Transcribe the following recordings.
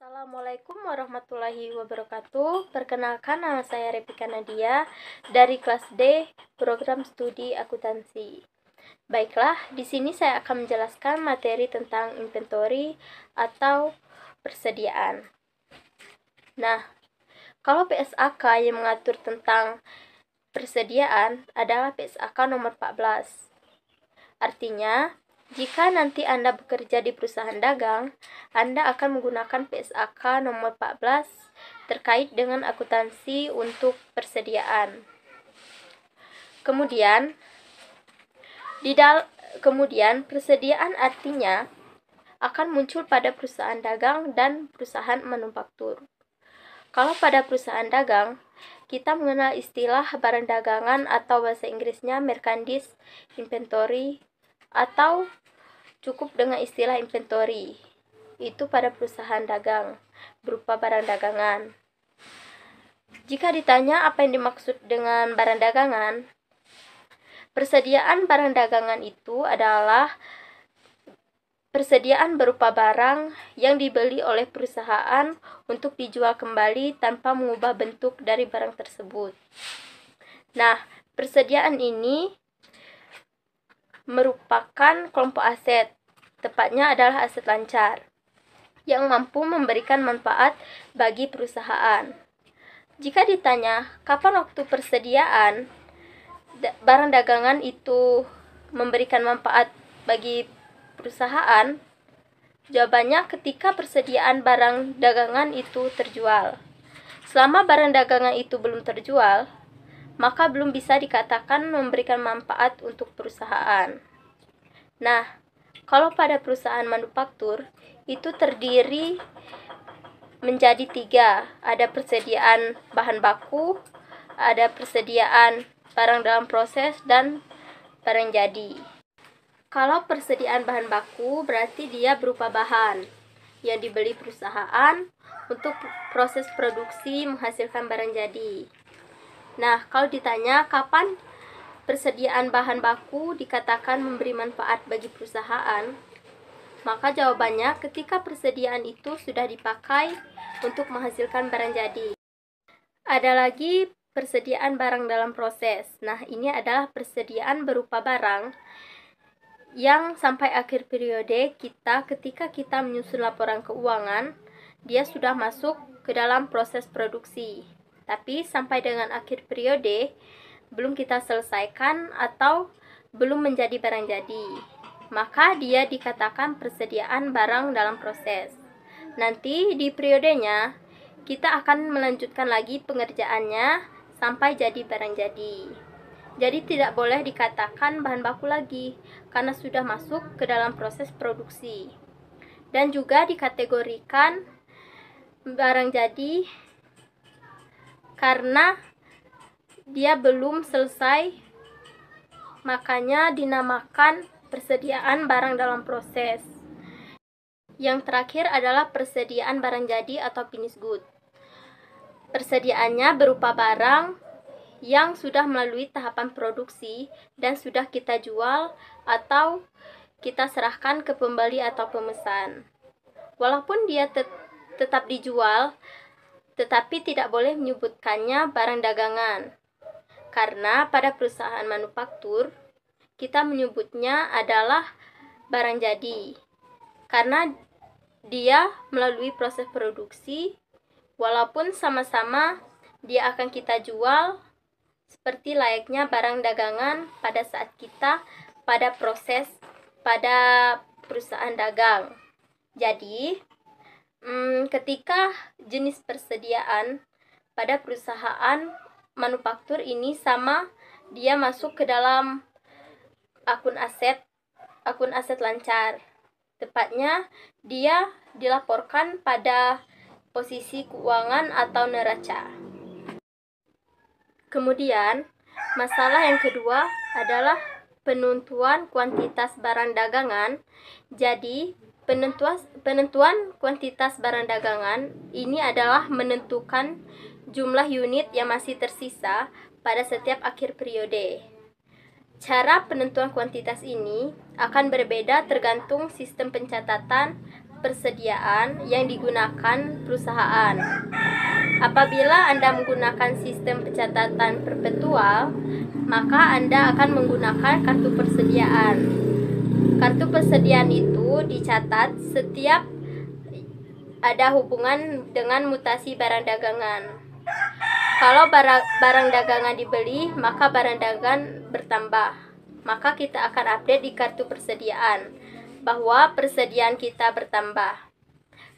Assalamualaikum warahmatullahi wabarakatuh. Perkenalkan nama saya Repika Nadia dari kelas D Program Studi Akuntansi. Baiklah, di sini saya akan menjelaskan materi tentang inventory atau persediaan. Nah, kalau PSAK yang mengatur tentang persediaan adalah PSAK nomor 14. Artinya, jika nanti Anda bekerja di perusahaan dagang, Anda akan menggunakan PSAK nomor 14 terkait dengan akuntansi untuk persediaan. Kemudian, di dal kemudian persediaan artinya akan muncul pada perusahaan dagang dan perusahaan manufaktur. Kalau pada perusahaan dagang, kita mengenal istilah barang dagangan atau bahasa Inggrisnya merchandise inventory atau cukup dengan istilah inventory itu pada perusahaan dagang berupa barang dagangan. Jika ditanya apa yang dimaksud dengan barang dagangan, persediaan barang dagangan itu adalah persediaan berupa barang yang dibeli oleh perusahaan untuk dijual kembali tanpa mengubah bentuk dari barang tersebut. Nah, persediaan ini merupakan kelompok aset, tepatnya adalah aset lancar, yang mampu memberikan manfaat bagi perusahaan. Jika ditanya kapan waktu persediaan barang dagangan itu memberikan manfaat bagi perusahaan, jawabannya ketika persediaan barang dagangan itu terjual. Selama barang dagangan itu belum terjual, maka belum bisa dikatakan memberikan manfaat untuk perusahaan. Nah, kalau pada perusahaan manufaktur itu terdiri menjadi tiga, ada persediaan bahan baku, ada persediaan barang dalam proses, dan barang jadi. Kalau persediaan bahan baku berarti dia berupa bahan yang dibeli perusahaan untuk proses produksi menghasilkan barang jadi. Nah, kalau ditanya kapan persediaan bahan baku dikatakan memberi manfaat bagi perusahaan, maka jawabannya ketika persediaan itu sudah dipakai untuk menghasilkan barang jadi. Ada lagi persediaan barang dalam proses. Nah, ini adalah persediaan berupa barang yang sampai akhir periode kita ketika kita menyusun laporan keuangan, dia sudah masuk ke dalam proses produksi. Tapi sampai dengan akhir periode belum kita selesaikan atau belum menjadi barang jadi. Maka dia dikatakan persediaan barang dalam proses. Nanti di periodenya kita akan melanjutkan lagi pengerjaannya sampai jadi barang jadi. Jadi tidak boleh dikatakan bahan baku lagi karena sudah masuk ke dalam proses produksi. Dan juga dikategorikan barang jadi karena dia belum selesai makanya dinamakan persediaan barang dalam proses yang terakhir adalah persediaan barang jadi atau finished good persediaannya berupa barang yang sudah melalui tahapan produksi dan sudah kita jual atau kita serahkan ke pembeli atau pemesan walaupun dia te tetap dijual tetapi tidak boleh menyebutkannya barang dagangan. Karena pada perusahaan manufaktur, kita menyebutnya adalah barang jadi. Karena dia melalui proses produksi, walaupun sama-sama dia akan kita jual seperti layaknya barang dagangan pada saat kita pada proses pada perusahaan dagang. Jadi, hmm, ketika jenis persediaan pada perusahaan manufaktur ini sama dia masuk ke dalam akun aset akun aset lancar tepatnya dia dilaporkan pada posisi keuangan atau neraca kemudian masalah yang kedua adalah penentuan kuantitas barang dagangan jadi Penentuan, penentuan kuantitas barang dagangan ini adalah menentukan jumlah unit yang masih tersisa pada setiap akhir periode. Cara penentuan kuantitas ini akan berbeda tergantung sistem pencatatan persediaan yang digunakan perusahaan. Apabila Anda menggunakan sistem pencatatan perpetual, maka Anda akan menggunakan kartu persediaan. Kartu persediaan itu dicatat setiap ada hubungan dengan mutasi barang dagangan. Kalau barang, barang dagangan dibeli, maka barang dagangan bertambah. Maka kita akan update di kartu persediaan bahwa persediaan kita bertambah.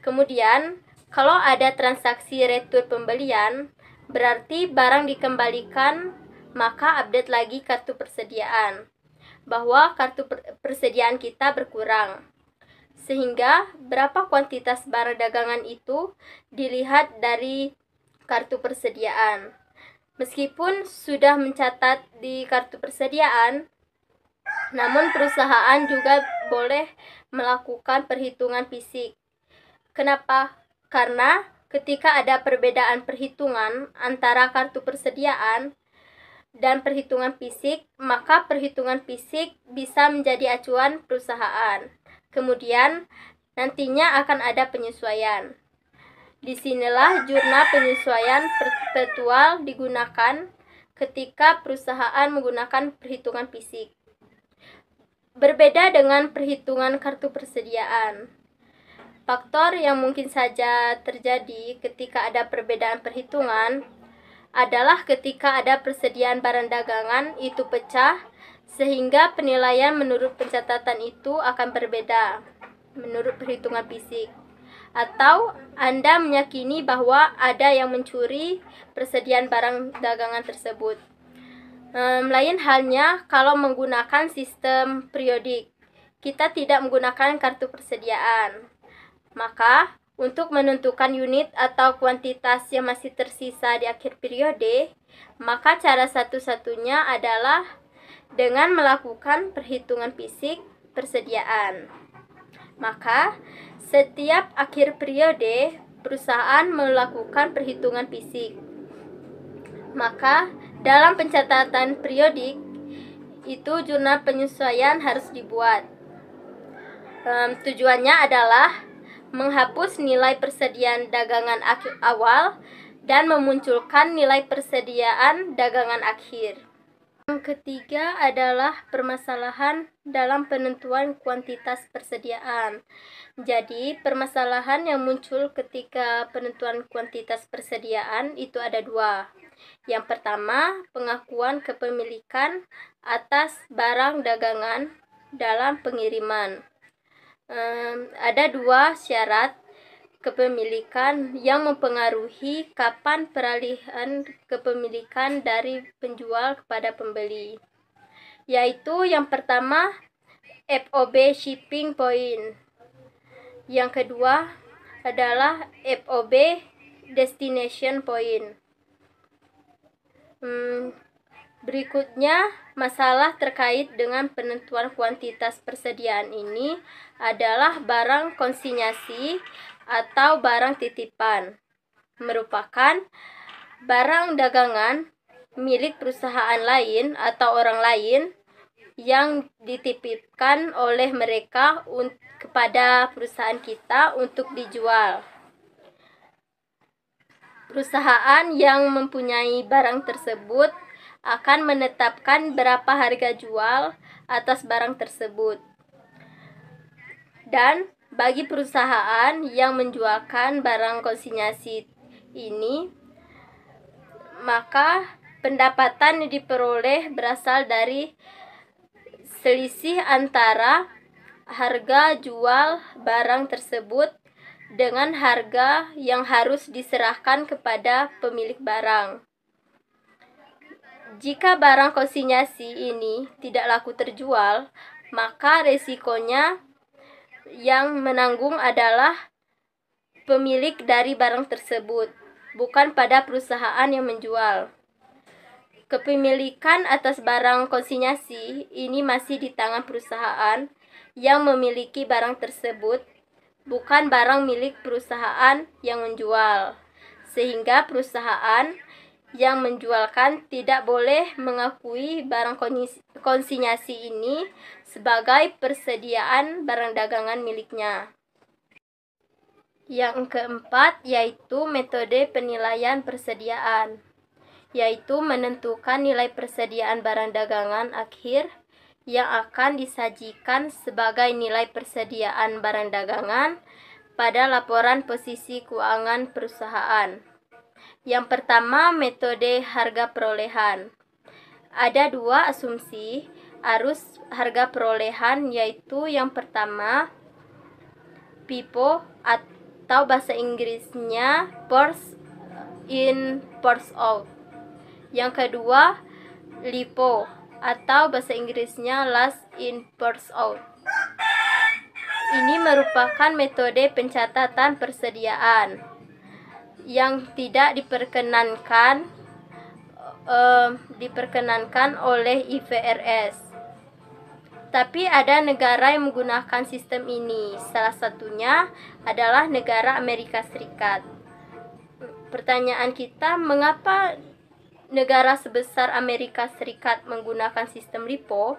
Kemudian, kalau ada transaksi retur pembelian, berarti barang dikembalikan, maka update lagi kartu persediaan bahwa kartu persediaan kita berkurang. Sehingga berapa kuantitas barang dagangan itu dilihat dari kartu persediaan. Meskipun sudah mencatat di kartu persediaan, namun perusahaan juga boleh melakukan perhitungan fisik. Kenapa? Karena ketika ada perbedaan perhitungan antara kartu persediaan dan perhitungan fisik, maka perhitungan fisik bisa menjadi acuan perusahaan. Kemudian nantinya akan ada penyesuaian. Disinilah jurnal penyesuaian perpetual digunakan ketika perusahaan menggunakan perhitungan fisik. Berbeda dengan perhitungan kartu persediaan. Faktor yang mungkin saja terjadi ketika ada perbedaan perhitungan adalah ketika ada persediaan barang dagangan itu pecah sehingga penilaian menurut pencatatan itu akan berbeda menurut perhitungan fisik. Atau Anda meyakini bahwa ada yang mencuri persediaan barang dagangan tersebut. Um, lain halnya kalau menggunakan sistem periodik. Kita tidak menggunakan kartu persediaan. Maka, untuk menentukan unit atau kuantitas yang masih tersisa di akhir periode, maka cara satu-satunya adalah dengan melakukan perhitungan fisik persediaan. Maka, setiap akhir periode, perusahaan melakukan perhitungan fisik. Maka, dalam pencatatan periodik, itu jurnal penyesuaian harus dibuat. Um, tujuannya adalah menghapus nilai persediaan dagangan awal dan memunculkan nilai persediaan dagangan akhir. Yang ketiga adalah permasalahan dalam penentuan kuantitas persediaan. Jadi, permasalahan yang muncul ketika penentuan kuantitas persediaan itu ada dua. Yang pertama, pengakuan kepemilikan atas barang dagangan dalam pengiriman. Um, ada dua syarat kepemilikan yang mempengaruhi kapan peralihan kepemilikan dari penjual kepada pembeli yaitu yang pertama FOB shipping point yang kedua adalah FOB destination point hmm, berikutnya masalah terkait dengan penentuan kuantitas persediaan ini adalah barang konsinyasi atau barang titipan merupakan barang dagangan milik perusahaan lain atau orang lain yang dititipkan oleh mereka kepada perusahaan kita untuk dijual. Perusahaan yang mempunyai barang tersebut akan menetapkan berapa harga jual atas barang tersebut. Dan bagi perusahaan yang menjualkan barang konsinyasi ini maka pendapatan yang diperoleh berasal dari selisih antara harga jual barang tersebut dengan harga yang harus diserahkan kepada pemilik barang. Jika barang konsinyasi ini tidak laku terjual, maka resikonya yang menanggung adalah pemilik dari barang tersebut, bukan pada perusahaan yang menjual. Kepemilikan atas barang konsinyasi ini masih di tangan perusahaan yang memiliki barang tersebut, bukan barang milik perusahaan yang menjual, sehingga perusahaan yang menjualkan tidak boleh mengakui barang konsinyasi ini sebagai persediaan barang dagangan miliknya. Yang keempat yaitu metode penilaian persediaan, yaitu menentukan nilai persediaan barang dagangan akhir yang akan disajikan sebagai nilai persediaan barang dagangan pada laporan posisi keuangan perusahaan. Yang pertama, metode harga perolehan. Ada dua asumsi arus harga perolehan yaitu yang pertama PIPO atau bahasa Inggrisnya Pours in Pours out. Yang kedua LIPO atau bahasa Inggrisnya Last in first out. Ini merupakan metode pencatatan persediaan yang tidak diperkenankan eh, diperkenankan oleh IVRS. Tapi ada negara yang menggunakan sistem ini. Salah satunya adalah negara Amerika Serikat. Pertanyaan kita, mengapa negara sebesar Amerika Serikat menggunakan sistem LIPO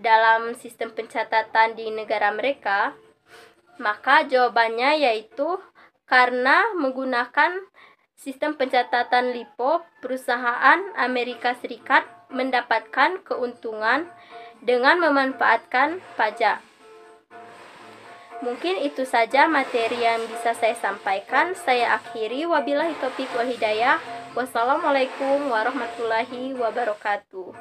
dalam sistem pencatatan di negara mereka? Maka jawabannya yaitu karena menggunakan sistem pencatatan LIPO, perusahaan Amerika Serikat mendapatkan keuntungan dengan memanfaatkan pajak. Mungkin itu saja materi yang bisa saya sampaikan. Saya akhiri. Wabillahi taufiq wal hidayah. Wassalamualaikum warahmatullahi wabarakatuh.